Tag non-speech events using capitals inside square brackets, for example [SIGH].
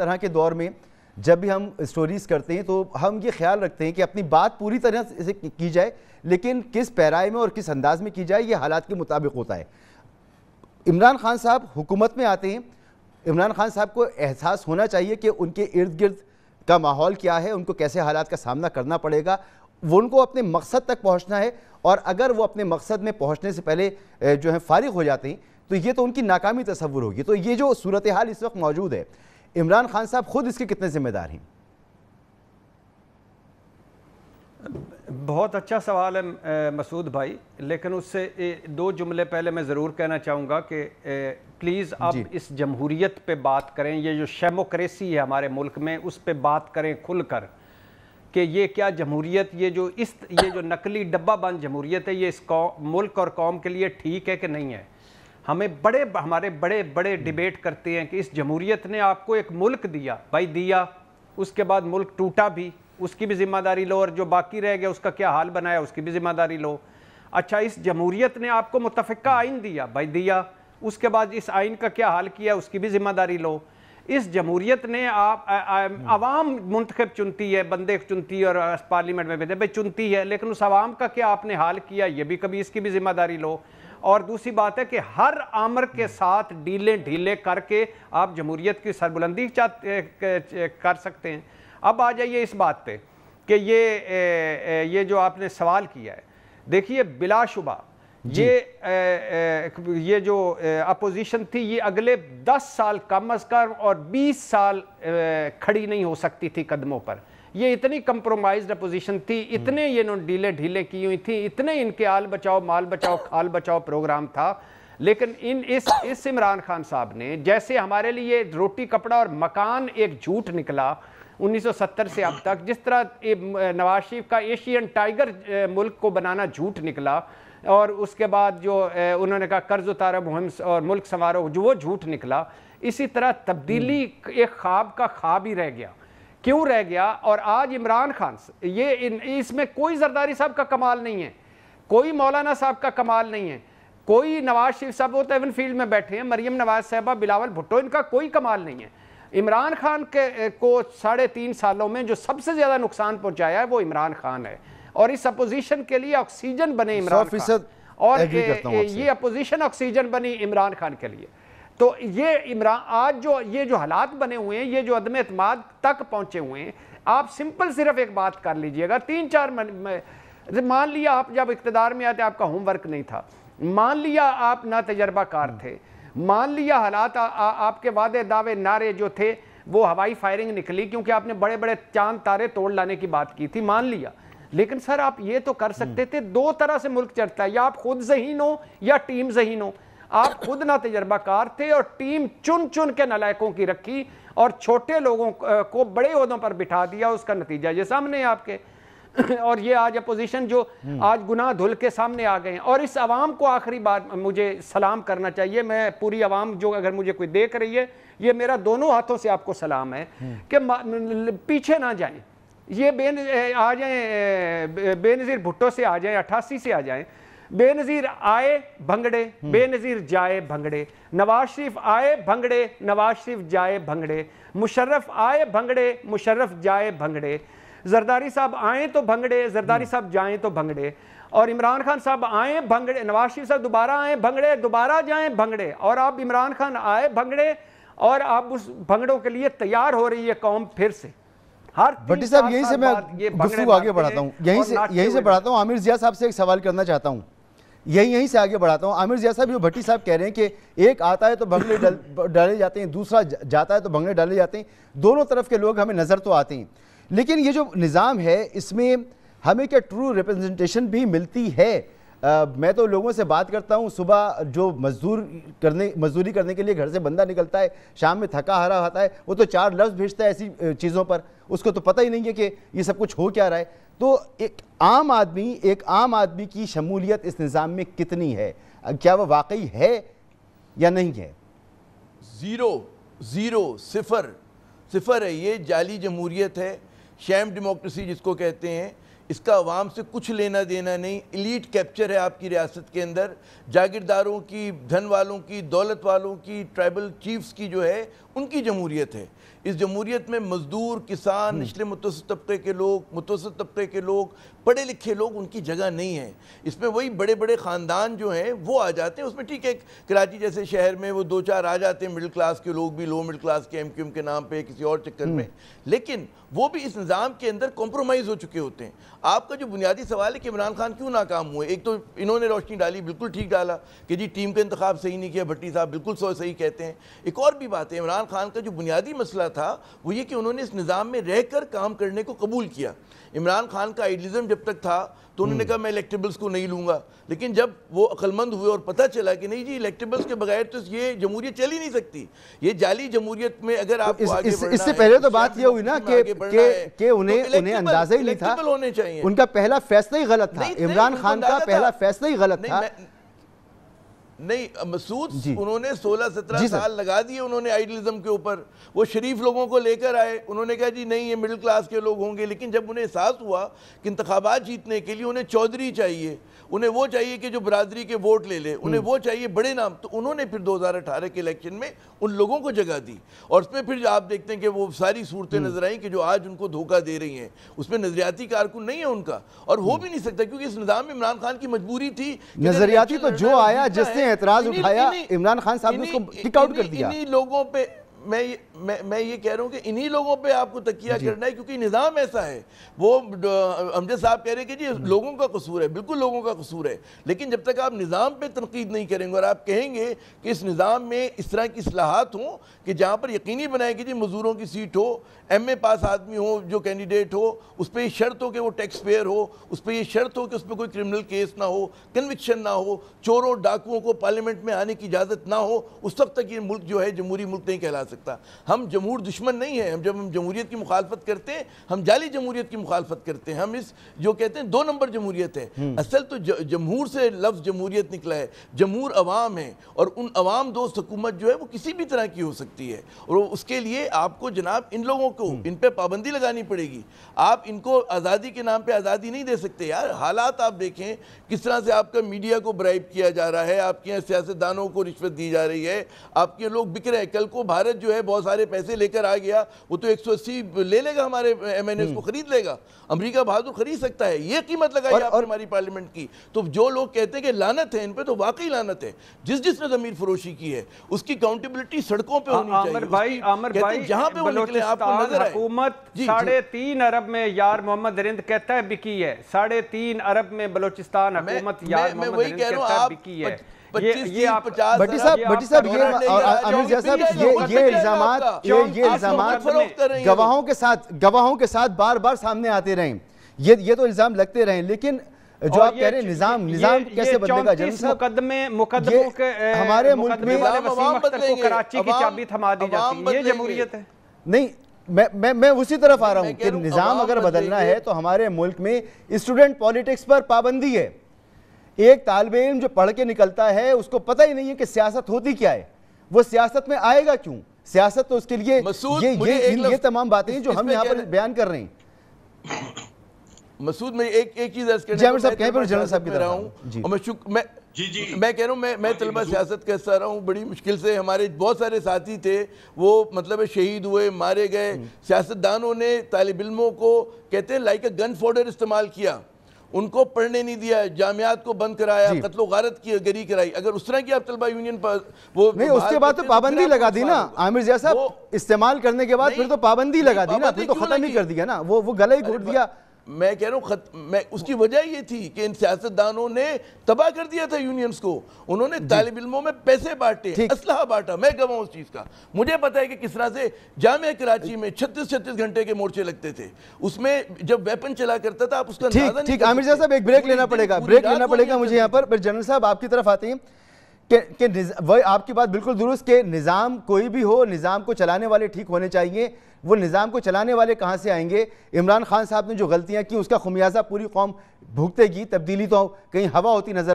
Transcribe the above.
तरह के दौर में जब भी हम स्टोरीज करते हैं तो हम ये ख्याल रखते हैं कि अपनी बात पूरी तरह से की जाए लेकिन किस पैराए में और किस अंदाज में की जाए ये हालात के मुताबिक होता है इमरान खान साहब हुकूमत में आते हैं इमरान खान साहब को एहसास होना चाहिए कि उनके इर्द गिर्द का माहौल क्या है उनको कैसे हालात का सामना करना पड़ेगा वो उनको अपने मकसद तक पहुंचना है और अगर वो अपने मकसद में पहुंचने से पहले जो है फारिग हो जाते हैं तो ये तो उनकी नाकामी तस्वुर होगी तो ये जो सूरत हाल इस वक्त मौजूद है इमरान खान साहब खुद इसके कितने जिम्मेदार हैं बहुत अच्छा सवाल है मसूद भाई लेकिन उससे दो जुमले पहले मैं ज़रूर कहना चाहूँगा कि प्लीज़ आप इस जमहूरीत पे बात करें ये जो शेमोक्रेसी है हमारे मुल्क में उस पर बात करें खुल कर कि ये क्या जमहूरीत ये जो इस ये जो नकली डब्बा बंद जमहूरीत है ये इस कौ, मुल्क और कौम के लिए ठीक है कि नहीं है हमें बड़े हमारे बड़े बड़े डिबेट करते हैं कि इस जमहूरियत ने आपको एक मुल्क दिया भाई दिया उसके बाद मुल्क टूटा भी उसकी भी जिम्मेदारी लो और जो बाकी रह गया उसका क्या हाल बनाया उसकी भी जिम्मेदारी लो अच्छा इस जमहूरियत ने आपको मुतफ़ा आइन दिया भाई दिया उसके बाद इस आइन का क्या हाल किया उसकी भी जिम्मेदारी लो इस जमहूरियत ने आप हम्म। आवाम मंतखब चुनती है बंदे चुनती है और पार्लियामेंट में भेजे भाई चुनती है लेकिन उस आवाम का क्या आपने हाल किया ये भी कभी इसकी भी जिम्मेदारी लो और दूसरी बात है कि हर आमर के साथ डीले ढीले करके आप जमहूरीत की सरबुलंदी कर सकते हैं अब आ जाइए इस बात पे कि ये ए, ये जो आपने सवाल किया है देखिए बिलाशुबा ये ए, ए, ये जो अपोजिशन थी ये अगले 10 साल कम अज कम और 20 साल खड़ी नहीं हो सकती थी कदमों पर ये इतनी कंप्रोमाइज अपोजिशन थी इतने ये इन्होंने डीले ढीले की हुई थी इतने इनके आल बचाओ माल बचाओ खाल बचाओ प्रोग्राम था लेकिन इन इस इस इमरान खान साहब ने जैसे हमारे लिए रोटी कपड़ा और मकान एक झूठ निकला 1970 से अब तक जिस तरह नवाज शरीफ का एशियन टाइगर मुल्क को बनाना झूठ निकला और उसके बाद जो उन्होंने कहा कर्ज उतारा मुहिम और मुल्क संवारो जो वो झूठ निकला इसी तरह तब्दीली हम्म। एक ख्वाब का ख्वाब ही रह गया क्यों रह गया और आज इमरान खान ये इसमें कोई जरदारी साहब का कमाल नहीं है कोई मौलाना साहब का कमाल नहीं है कोई नवाज शरीफ साहब वो तो एवन फील्ड में बैठे हैं मरियम नवाज साहबा बिलावल भुट्टो इनका कोई कमाल नहीं है इमरान खान के को साढ़े तीन सालों में जो सबसे ज़्यादा नुकसान पहुंचाया है वो इमरान खान है और इस अपोजिशन के लिए ऑक्सीजन बने इमरान खान और ये अपोजिशन ऑक्सीजन बनी इमरान खान के लिए तो ये इमरान आज जो ये जो हालात बने हुए हैं ये जो अदम अतमाद तक पहुंचे हुए हैं आप सिंपल सिर्फ एक बात कर लीजिएगा तीन चार मान लिया आप जब इकतदार में आते आपका होमवर्क नहीं था मान लिया आप ना तजर्बाकार थे मान लिया हालात आपके वादे दावे नारे जो थे वो हवाई फायरिंग निकली क्योंकि आपने बड़े बड़े चांद तारे तोड़ लाने की बात की थी मान लिया लेकिन सर आप ये तो कर सकते थे दो तरह से मुल्क चढ़ता है या आप खुद जहीन हो या टीम जहीन हो आप खुद ना तजर्बाकार थे और टीम चुन चुन के नलायकों की रखी और छोटे लोगों को बड़े अहदों पर बिठा दिया उसका नतीजा ये सामने है आपके [CLEARS THROAT] और ये आज अपोजिशन जो हम्म। आज गुनाह धुल के सामने आ गए हैं और इस आवाम को आखिरी बार मुझे सलाम करना चाहिए मैं पूरी आवाम जो अगर मुझे कोई देख रही है ये मेरा दोनों हाथों से आपको सलाम है हम्म। कि पीछे ना जाएं ये बेन आ जाएं बेनज़ीर भुट्टो से आ जाएं अट्ठासी से आ जाएं बेनजीर आए भंगड़े बेनजीर जाए भंगड़े नवाज शरीफ आए भंगड़े नवाज शरीफ जाए भंगड़े मुशर्रफ आए भंगड़े मुशर्रफ जाए भंगड़े जरदारी साहब आए तो भंगड़े जरदारी साहब जाए तो भंगड़े और इमरान खान साहब आए भंगड़े नवाज शरीफ साहब दोबारा आए भंगड़े दोबारा जाए भंगड़े और आप इमरान खान आए भंगड़े और आप उस भंगड़ों के लिए तैयार हो रही है कौम फिर से हर साहब यहीं से मैं आगे बढ़ाता हूँ यहीं से यहीं से बढ़ाता हूँ आमिर जिया साहब से एक सवाल करना चाहता हूँ यही यहीं से आगे बढ़ाता हूँ आमिर जैसा भी भट्टी साहब कह रहे हैं कि एक आता है तो बंगले डाले जाते हैं दूसरा जाता है तो बंगले डाले जाते हैं दोनों तरफ के लोग हमें नज़र तो आते हैं लेकिन ये जो निज़ाम है इसमें हमें क्या ट्रू रिप्रेजेंटेशन भी मिलती है आ, मैं तो लोगों से बात करता हूँ सुबह जो मजदूर करने मजदूरी करने के लिए घर से बंदा निकलता है शाम में थका हरा होता है वो तो चार लफ्ज़ भेजता है ऐसी चीज़ों पर उसको तो पता ही नहीं है कि ये सब कुछ हो क्या रहा है तो एक आम आदमी एक आम आदमी की शमूलियत इस निज़ाम में कितनी है क्या वह वाकई है या नहीं है ज़ीरो ज़ीरो सिफर सिफर है ये जाली जमहूरियत है शैम डेमोक्रेसी जिसको कहते हैं इसका अवाम से कुछ लेना देना नहीं इलीट कैप्चर है आपकी रियासत के अंदर जागीरदारों की धन वालों की दौलत वालों की ट्राइबल चीफ्स की जो है उनकी जमहूरीत है इस जमूरीत में मज़दूर किसान निचले हम्म। मुतसर तबके के लोग मुतसर तबके के लोग पढ़े लिखे लोग उनकी जगह नहीं है इसमें वही बड़े बड़े ख़ानदान जो हैं वो आ जाते हैं उसमें ठीक है कराची जैसे शहर में वो दो चार आ जाते हैं मिडिल क्लास के लोग भी लो मिडिल क्लास के एम क्यू एम के नाम पर किसी और चक्कर में हम्म। लेकिन वो भी इस निज़ाम के अंदर कॉम्प्रोमाइज़ हो चुके होते हैं आपका जो बुनियादी सवाल है कि इमरान खान क्यों नाकाम हुए एक तो इन्होंने रोशनी डाली बिल्कुल ठीक डाला कि जी टीम का इंतख्या सही नहीं किया भट्टी साहब बिल्कुल सही कहते हैं एक और भी बात है इमरान इमरान खान का जो बुनियादी मसला था वो ये कि उन्होंने इस निज़ाम में रह कर काम करने को कबूल किया इमरान खान का आइडलिज़म जब तक था तो उन्होंने हम्म। कहा मैं इलेक्टेबल्स को नहीं लूँगा लेकिन जब वो अक्लमंद हुए और पता चला कि नहीं जी इलेक्टेबल्स के बगैर तो ये जमूरियत चल ही नहीं सकती ये जाली जमूरियत में अगर तो आप इससे इस पहले तो, तो बात यह हुई ना कि उन्हें तो उन्हें अंदाजा ही नहीं था होने चाहिए उनका पहला फैसला ही गलत था इमरान खान का पहला फैसला ही गलत था नहीं मसूद उन्होंने 16-17 साल लगा दिए उन्होंने आइडलिज्म के ऊपर वो शरीफ लोगों को लेकर आए उन्होंने कहा जी नहीं ये मिडिल क्लास के लोग होंगे लेकिन जब उन्हें एहसास हुआ कि इंतबात जीतने के लिए उन्हें चौधरी चाहिए उन्हें वो चाहिए कि जो बरदरी के वोट ले ले उन्हें हम्म। वो चाहिए बड़े नाम तो उन्होंने फिर 2018 के इलेक्शन में उन लोगों को जगह दी और उसमें फिर आप देखते हैं कि वो सारी सूरतें हम्म। नजर आई कि जो आज उनको धोखा दे रही हैं उसमें नजरियाती कारकुन नहीं है उनका और हो हम्म। भी नहीं सकता क्योंकि इस निज़ाम में इमरान खान की मजबूरी थी नजरियाती तो जो आया जिससे ने एतराज उठाया इमरान खान साहब ने उसको टिकआउट कर दिया लोगों पर मैं मैं मैं ये कह रहा हूँ कि इन्हीं लोगों पे आपको तकिया करना है क्योंकि निज़ाम ऐसा है वो अमजद साहब कह रहे हैं कि जी हम्म। लोगों का कसूर है बिल्कुल लोगों का कसूर है लेकिन जब तक आप निज़ाम पे तनकीद नहीं करेंगे और आप कहेंगे कि इस निज़ाम में इस तरह की असलाहत हों कि जहाँ पर यकीनी बनाए कि जी मज़दूरों की सीट हो एम ए पास आदमी हो जो कैंडिडेट हो उस पर यह शर्त हो कि वो टैक्स पेयर हो उस पर यह शर्त हो कि उस पर कोई क्रिमिनल केस ना हो कन्विक्शन ना हो चोरों डाकुओं को पार्लियामेंट में आने की इजाज़त ना हो उस वक्त तक ये मुल्क जो है जमहूरी मुल्क नहीं कहला सकता हम जमहूर दुश्मन नहीं है हम जब हम जमूरीत की मुखालफत करते हैं हम जाली जमूरीत की मुखालफत करते हैं हम इस जो कहते हैं दो नंबर जमूरीत है हम्म। असल तो जमहूर से लफ्ज़ जमूरीत निकला है जमूर अवाम है और उन अवाम दोस्त हुकूमत जो है वो किसी भी तरह की हो सकती है और उसके लिए आपको जनाब इन लोगों को हम्म। इन पर पाबंदी लगानी पड़ेगी आप इनको आज़ादी के नाम पर आज़ादी नहीं दे सकते यार हालात आप देखें किस तरह से आपका मीडिया को ब्राइब किया जा रहा है आपके यहाँ सियासतदानों को रिश्वत दी जा रही है आपके लोग बिक रहे हैं कल को भारत जो है बहुत हमारे पैसे लेकर आ गया वो तो 180 ले लेगा हमारे एम हम्म। एन को खरीद लेगा अमरीका भाव तो खरीद सकता है ये कीमत लगाई और हमारी पार्लियामेंट की तो जो लोग कहते हैं कि लानत है इन पर तो वाकई लानत है जिस जिसने जमीन फरोशी की है उसकी अकाउंटेबिलिटी सड़कों पर होनी चाहिए भाई जहाँ पे निकले आपको नजर साढ़े तीन अरब में यार मोहम्मद रिंद कहता है बिकी है साढ़े तीन अरब में बलोचिस्तान हुकूमत यार मोहम्मद रिंद कहता है बिकी है गवाहों के साथ गवाहों के साथ बार बार सामने आते रहे ये ये तो इल्जाम लगते रहे लेकिन जो आप कह रहे हैं निजाम निजाम कैसे बदलेगा जरूर मुकदमे मुकदमों के हमारे मुल्क में कराची की चाबी थमा दी जाती है ये जमहूरियत है नहीं मैं मैं मैं उसी तरफ आ रहा हूं कि निज़ाम अगर बदलना है तो हमारे मुल्क में स्टूडेंट पॉलिटिक्स पर पाबंदी है एक तालब इम जो पढ़ के निकलता है उसको पता ही नहीं है कि सियासत होती क्या है वो सियासत में आएगा क्यों सियासत तो उसके लिए ये ये, ये तमाम बातें जो हम यहाँ पर बयान कर रहे हैं मसूद में एक एक चीज अर्ज जनरल साहब की तरह हूं और मैं मैं जी जी मैं कह रहा हूँ मैं मैं हाँ तलबा सियासत का हिस्सा रहा हूँ बड़ी मुश्किल से हमारे बहुत सारे साथी थे वो मतलब शहीद हुए मारे गए हम्म। सियासतदानों ने तालब इलमों को कहते हैं लाइक अ गन फोर्डर इस्तेमाल किया उनको पढ़ने नहीं दिया जामियात को बंद कराया कत्लो गारत की गरी कराई अगर उस तरह की आप तलबा यूनियन पर वो नहीं उसके बाद तो, तो पाबंदी लगा दी ना आमिर जया साहब इस्तेमाल करने के बाद फिर तो पाबंदी लगा दी ना फिर तो खत्म ही कर दिया ना वो वो गला ही घोट दिया मैं कह रहा हूँ खत मैं उसकी वजह ये थी कि इन सियासतदानों ने तबाह कर दिया था यूनियंस को उन्होंने तालब इलमों में पैसे बांटे असलाह बांटा मैं गवा उस चीज़ का मुझे पता है कि किस तरह से जाम कराची में छत्तीस छत्तीस घंटे के मोर्चे लगते थे उसमें जब वेपन चला करता था आप उसका ठीक ठीक आमिर साहब एक ब्रेक लेना पड़ेगा ब्रेक लेना पड़ेगा मुझे यहाँ पर जनरल साहब आपकी तरफ आते हैं के, के वह आपकी बात बिल्कुल दुरुस्त के निज़ाम कोई भी हो निज़ाम को चलाने वाले ठीक होने चाहिए वो निज़ाम को चलाने वाले कहाँ से आएंगे इमरान खान साहब ने जो गलतियाँ की उसका खुमियाजा पूरी कौम भुगतेगी तब्दीली तो कहीं हवा होती नज़र